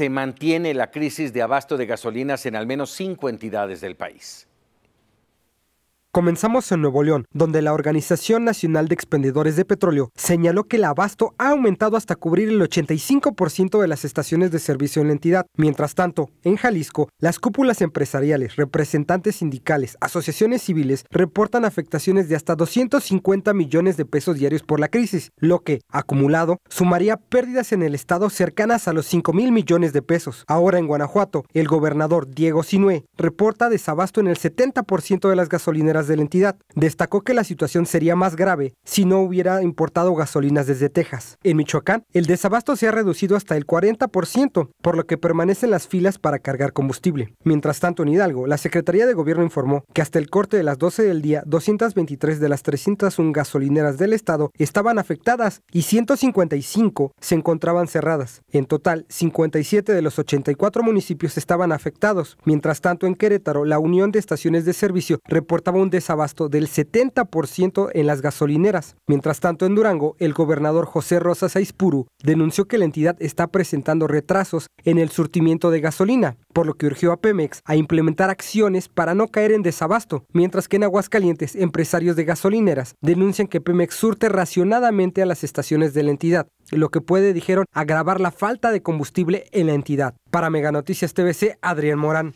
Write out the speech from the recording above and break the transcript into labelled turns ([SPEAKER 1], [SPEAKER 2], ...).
[SPEAKER 1] se mantiene la crisis de abasto de gasolinas en al menos cinco entidades del país. Comenzamos en Nuevo León, donde la Organización Nacional de Expendedores de Petróleo señaló que el abasto ha aumentado hasta cubrir el 85% de las estaciones de servicio en la entidad. Mientras tanto, en Jalisco, las cúpulas empresariales, representantes sindicales, asociaciones civiles reportan afectaciones de hasta 250 millones de pesos diarios por la crisis, lo que, acumulado, sumaría pérdidas en el Estado cercanas a los 5 mil millones de pesos. Ahora en Guanajuato, el gobernador Diego Sinue reporta desabasto en el 70% de las gasolineras de la entidad. Destacó que la situación sería más grave si no hubiera importado gasolinas desde Texas. En Michoacán, el desabasto se ha reducido hasta el 40%, por lo que permanecen las filas para cargar combustible. Mientras tanto, en Hidalgo, la Secretaría de Gobierno informó que hasta el corte de las 12 del día, 223 de las 301 gasolineras del estado estaban afectadas y 155 se encontraban cerradas. En total, 57 de los 84 municipios estaban afectados. Mientras tanto, en Querétaro, la Unión de Estaciones de Servicio reportaba un desabasto del 70% en las gasolineras. Mientras tanto, en Durango, el gobernador José Rosa Saizpuru denunció que la entidad está presentando retrasos en el surtimiento de gasolina, por lo que urgió a Pemex a implementar acciones para no caer en desabasto, mientras que en Aguascalientes, empresarios de gasolineras denuncian que Pemex surte racionadamente a las estaciones de la entidad, lo que puede, dijeron, agravar la falta de combustible en la entidad. Para Meganoticias TVC, Adrián Morán.